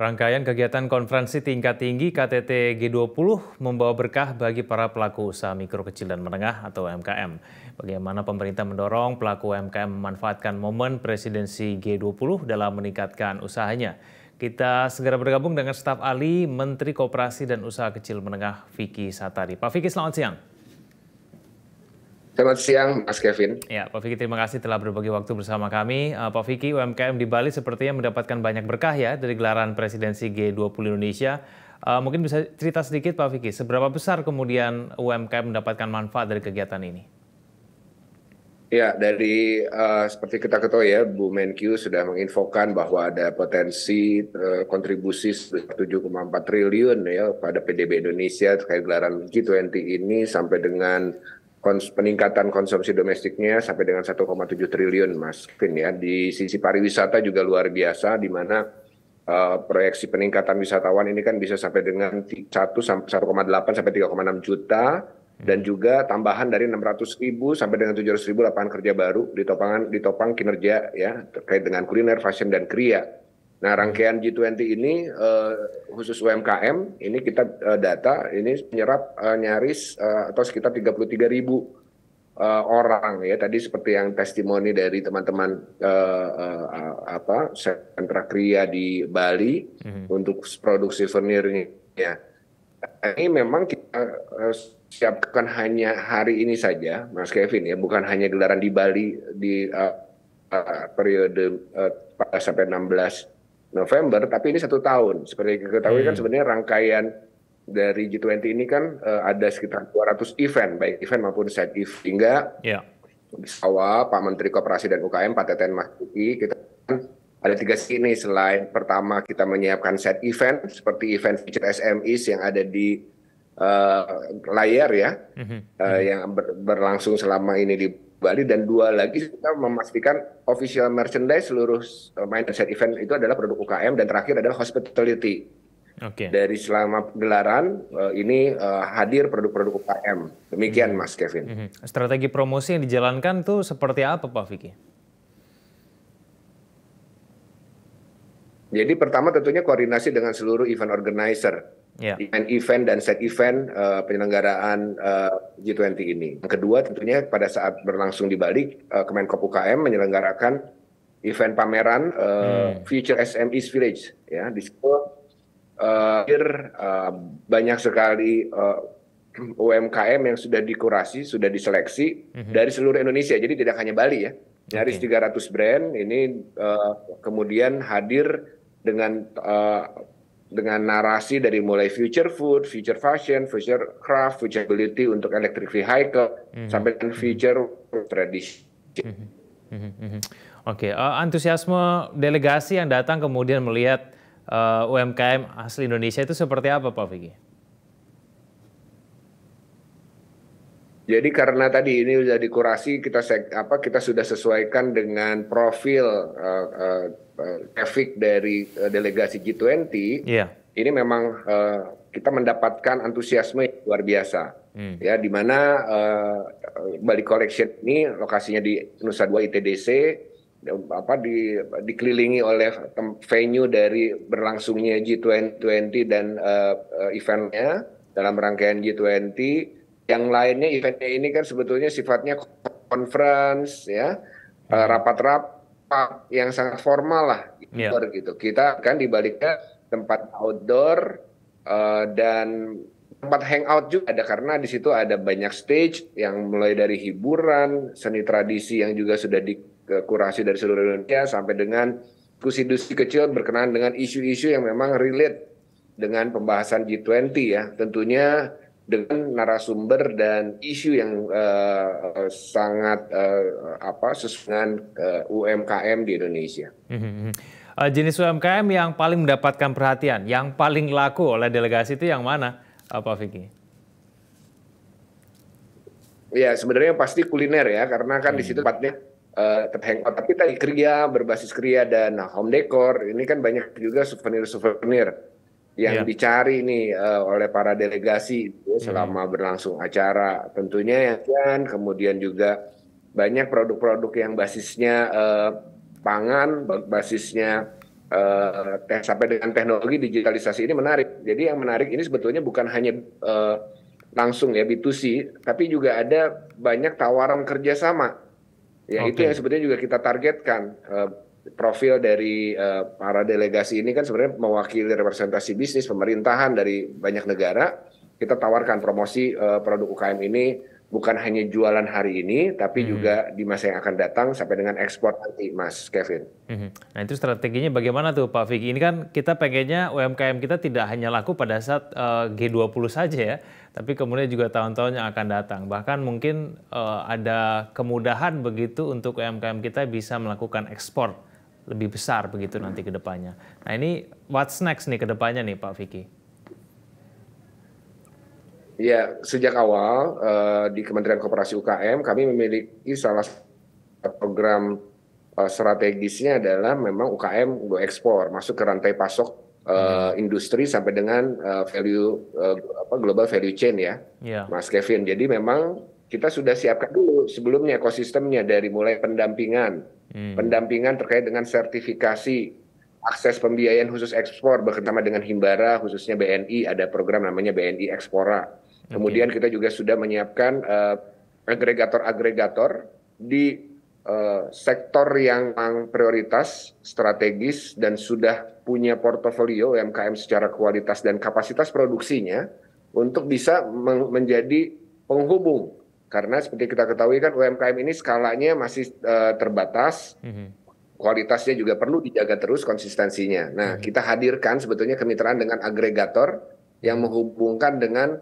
Rangkaian kegiatan konferensi tingkat tinggi KTT G20 membawa berkah bagi para pelaku usaha mikro kecil dan menengah atau UMKM. Bagaimana pemerintah mendorong pelaku UMKM memanfaatkan momen presidensi G20 dalam meningkatkan usahanya. Kita segera bergabung dengan staf ahli Menteri Koperasi dan Usaha Kecil Menengah Vicky Satari. Pak Vicky, selamat siang. Selamat siang, Mas Kevin. Ya, Pak Vicky, terima kasih telah berbagi waktu bersama kami. Uh, Pak Vicky, UMKM di Bali sepertinya mendapatkan banyak berkah ya dari gelaran presidensi G20 Indonesia. Uh, mungkin bisa cerita sedikit, Pak Vicky, seberapa besar kemudian UMKM mendapatkan manfaat dari kegiatan ini? Ya, dari uh, seperti kita ketahui ya, Bu Menkyu sudah menginfokan bahwa ada potensi uh, kontribusi 7,4 triliun ya pada PDB Indonesia terkait gelaran G20 ini sampai dengan kons peningkatan konsumsi domestiknya sampai dengan 1,7 triliun Mas Vin ya. Di sisi pariwisata juga luar biasa di mana uh, proyeksi peningkatan wisatawan ini kan bisa sampai dengan 1 1,8 sampai 3,6 juta hmm. dan juga tambahan dari 600 ribu sampai dengan 700 ribu lapangan kerja baru ditopang ditopang kinerja ya terkait dengan kuliner, fashion dan kriya Nah, rangkaian G20 ini uh, khusus UMKM ini kita uh, data ini menyerap uh, nyaris uh, atau sekitar 33 ribu uh, orang ya. Tadi seperti yang testimoni dari teman-teman uh, uh, apa sentra kria di Bali mm -hmm. untuk produksi ini Ya. Ini memang kita uh, siapkan hanya hari ini saja, Mas Kevin ya, bukan hanya gelaran di Bali di uh, uh, periode uh, sampai 16 November, tapi ini satu tahun. Seperti ketahui kan hmm. kan sebenarnya rangkaian dari G20 ini kan uh, ada sekitar 200 event, baik event maupun set event. Sehingga yeah. di awal Pak Menteri Kooperasi dan UKM, Pak Teten Mahdi, kita kan ada tiga sini selain pertama kita menyiapkan set event seperti event feature SMEs yang ada di uh, layar ya, mm -hmm. uh, yang ber berlangsung selama ini di Bali dan dua lagi kita memastikan official merchandise seluruh eh, main set event itu adalah produk UKM dan terakhir adalah hospitality. Okay. Dari selama gelaran uh, ini uh, hadir produk-produk UKM. Demikian mm -hmm. Mas Kevin. Mm -hmm. Strategi promosi yang dijalankan tuh seperti apa Pak Vicky? Jadi pertama tentunya koordinasi dengan seluruh event organizer event-event ya. dan set event uh, penyelenggaraan uh, eh, G20 ini. Yang kedua tentunya pada saat berlangsung di Bali, uh, Kemenkop UKM menyelenggarakan event pameran uh, hmm. Future SMEs Village ya di situ uh, banyak sekali uh, UMKM yang sudah dikurasi, sudah diseleksi -hmm. dari seluruh Indonesia. Jadi tidak hanya Bali ya. Nyaris okay. 300 brand ini uh, kemudian hadir dengan uh, dengan narasi dari mulai future food, future fashion, future craft, future ability untuk electric vehicle mm -hmm. sampai dengan mhm. future tradisi. Mm -hmm. mm -hmm. Oke, okay. uh, eh, antusiasme delegasi yang datang kemudian melihat uh, UMKM asli Indonesia itu seperti apa, Pak Vicky? Jadi karena tadi ini sudah dikurasi kita apa kita sudah sesuaikan dengan profil uh, uh, efek dari uh, delegasi G20. Yeah. Iya. Ini memang uh, kita mendapatkan antusiasme yang luar biasa. Hmm. Ya, di mana uh, eh, Bali Collection ini lokasinya di Nusa Dua ITDC apa di dikelilingi oleh venue dari berlangsungnya G20 dan uh, eventnya dalam rangkaian G20 yang lainnya eventnya ini kan sebetulnya sifatnya conference ya, eh, hmm. rapat-rapat yang sangat formal lah yeah. gitu. Kita kan dibaliknya tempat outdoor uh, dan tempat hangout juga ada karena di situ ada banyak stage yang mulai dari hiburan, seni tradisi yang juga sudah dikurasi dari seluruh Indonesia sampai dengan diskusi-diskusi kecil berkenaan dengan isu-isu yang memang relate dengan pembahasan G20 ya. Tentunya dengan narasumber dan isu yang uh, sangat uh, apa sesuai dengan uh, eh, UMKM di Indonesia. Mm -hmm. Uh, jenis UMKM yang paling mendapatkan perhatian, yang paling laku oleh delegasi itu yang mana, Pak Vicky? Ya sebenarnya pasti kuliner ya, karena kan hmm. di situ tempatnya uh, Tapi tadi kriya berbasis kriya dan home decor, ini kan banyak juga souvenir-souvenir yang yeah. dicari nih uh, oleh para delegasi ya, selama berlangsung acara tentunya ya kan kemudian juga banyak produk-produk yang basisnya uh, pangan basisnya uh, sampai dengan teknologi digitalisasi ini menarik jadi yang menarik ini sebetulnya bukan hanya uh, langsung ya B2C tapi juga ada banyak tawaran kerjasama ya okay. itu yang sebetulnya juga kita targetkan uh, profil dari uh, para delegasi ini kan sebenarnya mewakili representasi bisnis pemerintahan dari banyak negara. Kita tawarkan promosi uh, produk UKM ini bukan hanya jualan hari ini, tapi hmm. juga di masa yang akan datang sampai dengan ekspor nanti, Mas Kevin. Hmm. Nah itu strateginya bagaimana tuh Pak Vicky? Ini kan kita pengennya UMKM kita tidak hanya laku pada saat eh, uh, G20 saja ya, tapi kemudian juga tahun-tahun yang akan datang. Bahkan mungkin uh, ada kemudahan begitu untuk UMKM kita bisa melakukan ekspor lebih besar begitu nanti ke depannya. Nah ini what's next nih ke depannya nih Pak Vicky? Ya, sejak awal uh, di Kementerian Koperasi UKM kami memiliki salah satu program uh, strategisnya adalah memang UKM go ekspor masuk ke rantai pasok uh, hmm. industri sampai dengan uh, value uh, apa global value chain ya. Yeah. Mas Kevin. Jadi memang kita sudah siapkan dulu sebelumnya ekosistemnya dari mulai pendampingan hmm. pendampingan terkait dengan sertifikasi akses pembiayaan khusus ekspor bekerjasama dengan Himbara khususnya BNI ada program namanya BNI Ekspora. Kemudian okay. kita juga sudah menyiapkan eh, agregator-agregator uh, di Uh, sektor yang prioritas, strategis, dan sudah punya portofolio UMKM secara kualitas dan kapasitas produksinya untuk bisa menjadi penghubung karena seperti kita ketahui kan UMKM ini skalanya masih uh, terbatas, mm-hmm. kualitasnya juga perlu dijaga terus konsistensinya. Nah, mm-hmm. kita hadirkan sebetulnya kemitraan dengan agregator yang mhm. menghubungkan dengan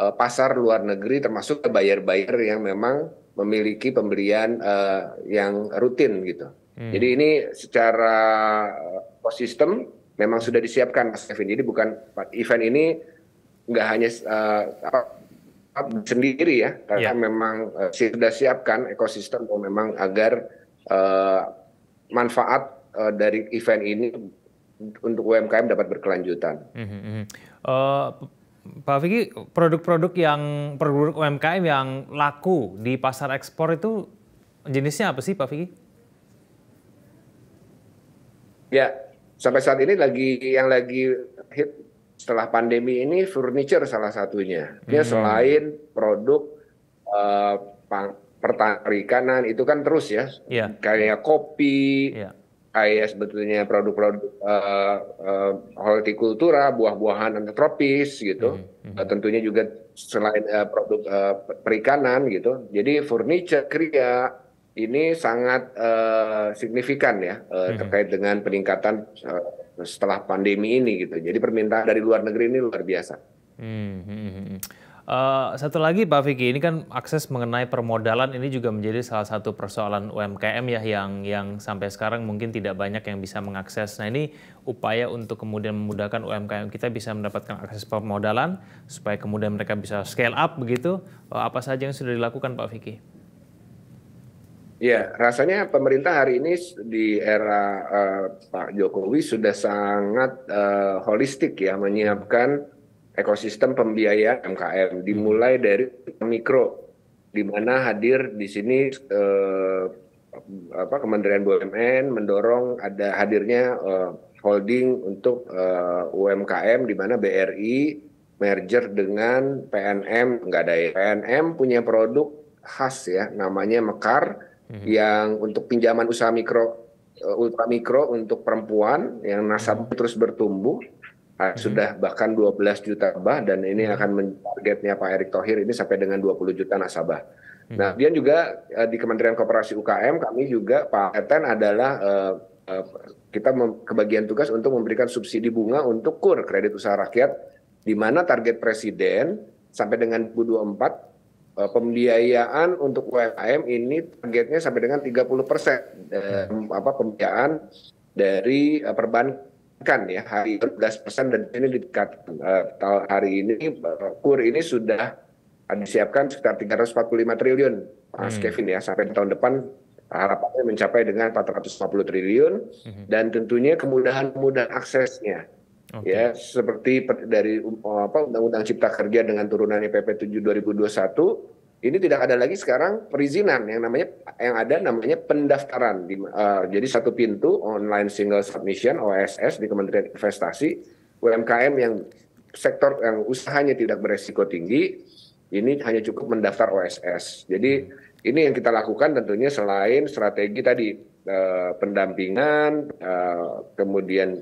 uh, pasar luar negeri termasuk buyer-buyer yang memang memiliki pembelian uh, yang rutin gitu. Mm. Jadi ini secara ekosistem memang sudah disiapkan Mas Kevin. Jadi bukan event ini nggak hanya uh, sendiri ya karena yeah. memang uh, sudah siapkan ekosistem memang agar uh, manfaat uh, dari event ini untuk UMKM dapat berkelanjutan. Mm -hmm. uh, Pak Vicky, produk-produk yang produk UMKM yang laku di pasar ekspor itu jenisnya apa sih, Pak Vicky? Ya, sampai saat ini lagi yang lagi hit setelah pandemi ini furniture salah satunya. Dia ya, hmm. selain produk uh, perikanan itu kan terus ya, yeah. kayak kopi, yeah. kayak sebetulnya produk-produk uh, uh, hortikultura, buah-buahan dan tropis gitu. Hmm. Uh, tentunya juga selain uh, produk uh, perikanan gitu. Jadi furniture, kriya ini sangat uh, signifikan ya uh, hmm. terkait dengan peningkatan uh, setelah pandemi ini gitu. Jadi permintaan dari luar negeri ini luar biasa. Hmm, hmm, hmm. Uh, satu lagi Pak Vicky, ini kan akses mengenai permodalan ini juga menjadi salah satu persoalan UMKM ya yang yang sampai sekarang mungkin tidak banyak yang bisa mengakses. Nah ini upaya untuk kemudian memudahkan UMKM kita bisa mendapatkan akses permodalan supaya kemudian mereka bisa scale up begitu. Uh, apa saja yang sudah dilakukan Pak Vicky? Ya, rasanya pemerintah hari ini di era uh, Pak Jokowi sudah sangat uh, holistik ya menyiapkan ekosistem pembiayaan MKM dimulai dari mikro di mana hadir di sini uh, apa Kementerian BUMN mendorong ada hadirnya uh, holding untuk uh, UMKM di mana BRI merger dengan PNM enggak ada ya. E PNM punya produk khas ya namanya Mekar Mhm. yang untuk pinjaman usaha mikro eh, ultra mikro untuk perempuan yang nasabah mhm. terus bertumbuh hmm. sudah bahkan 12 juta bah dan ini mhm. akan menargetnya Pak Erick Thohir ini sampai dengan 20 juta nasabah. Hmm. Nah, dia juga eh, di Kementerian Koperasi UKM kami juga Pak Eten adalah eh, kita kebagian tugas untuk memberikan subsidi bunga untuk KUR kredit usaha rakyat di mana target presiden sampai dengan 2024 Eh, pembiayaan untuk UMKM ini targetnya sampai dengan 30 persen apa pembiayaan dari eh, perbankan ya hari 12 persen dan ini eh, tahun hari ini kur ini sudah disiapkan sekitar 345 triliun Mas hmm. Kevin ya sampai tahun depan harapannya mencapai dengan 450 triliun hmm. dan tentunya kemudahan-kemudahan aksesnya Okay. Ya, seperti dari um, oh, Undang-Undang Cipta Kerja dengan turunannya PP 7 2021 ini tidak ada lagi sekarang perizinan yang namanya yang ada namanya pendaftaran di, uh, jadi satu pintu online single submission OSS di Kementerian Investasi UMKM yang sektor yang usahanya tidak beresiko tinggi ini hanya cukup mendaftar OSS jadi ini yang kita lakukan tentunya selain strategi tadi uh, pendampingan uh, kemudian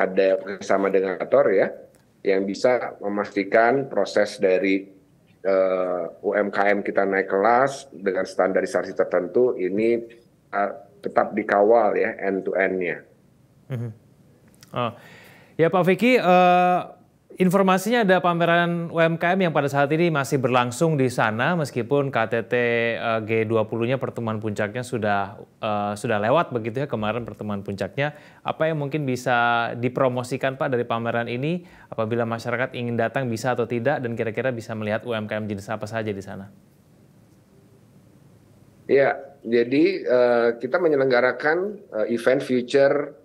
ada bersama dengan kantor ya yang bisa memastikan proses dari uh, eh, UMKM kita naik kelas dengan standarisasi tertentu ini uh, tetap dikawal ya end to endnya. Mm -hmm. oh. Ya Pak Vicky. Uh Informasinya ada pameran UMKM yang pada saat ini masih berlangsung di sana meskipun KTT eh, G20-nya pertemuan puncaknya sudah uh, sudah lewat begitu ya kemarin pertemuan puncaknya. Apa yang mungkin bisa dipromosikan Pak dari pameran ini apabila masyarakat ingin datang bisa atau tidak dan kira-kira bisa melihat UMKM jenis apa saja di sana? Ya, jadi uh, kita menyelenggarakan uh, event Future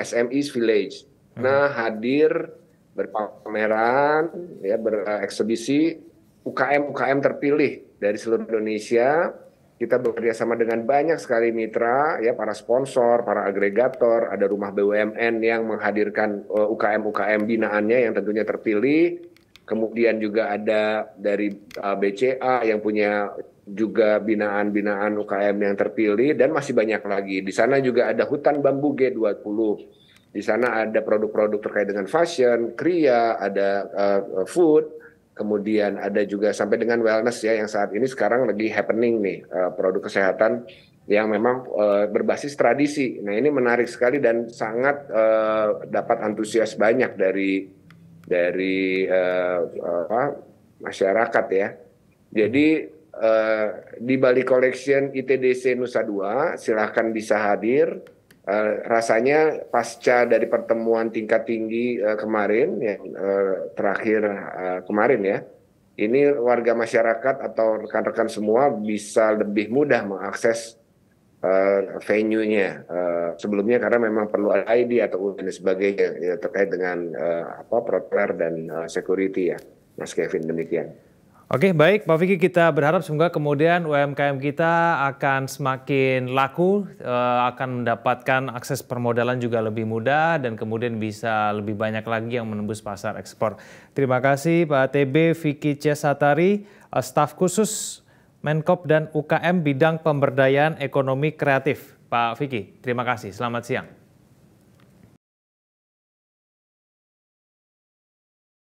SMEs Village. Hmm. Nah, hadir berpameran, ya bereksebisi UKM UKM terpilih dari seluruh Indonesia. Kita bekerja sama dengan banyak sekali mitra, ya para sponsor, para agregator, ada rumah BUMN yang menghadirkan eh, UKM UKM binaannya yang tentunya terpilih. Kemudian juga ada dari eh, BCA yang punya juga binaan-binaan UKM yang terpilih dan masih banyak lagi. Di sana juga ada hutan bambu G20 di sana ada produk-produk terkait dengan fashion, kria, ada uh, food, kemudian ada juga sampai dengan wellness ya yang saat ini sekarang lagi happening nih uh, produk kesehatan yang memang uh, berbasis tradisi. Nah ini menarik sekali dan sangat uh, dapat antusias banyak dari dari uh, apa, masyarakat ya. Jadi uh, di Bali Collection ITDC Nusa Dua silahkan bisa hadir Eh, rasanya pasca dari pertemuan tingkat tinggi uh, kemarin yang uh, eh, terakhir uh, kemarin ya ini warga masyarakat atau rekan-rekan semua bisa lebih mudah mengakses uh, venue-nya uh, sebelumnya karena memang perlu ID atau dan sebagainya ya, terkait dengan uh, apa proper dan uh, security ya Mas Kevin demikian. Oke baik Pak Vicky kita berharap semoga kemudian UMKM kita akan semakin laku, eh, akan mendapatkan akses permodalan juga lebih mudah dan kemudian bisa lebih banyak lagi yang menembus pasar ekspor. Terima kasih Pak TB Vicky Cesatari, eh, staf khusus Menkop dan UKM bidang pemberdayaan ekonomi kreatif. Pak Vicky, terima kasih. Selamat siang.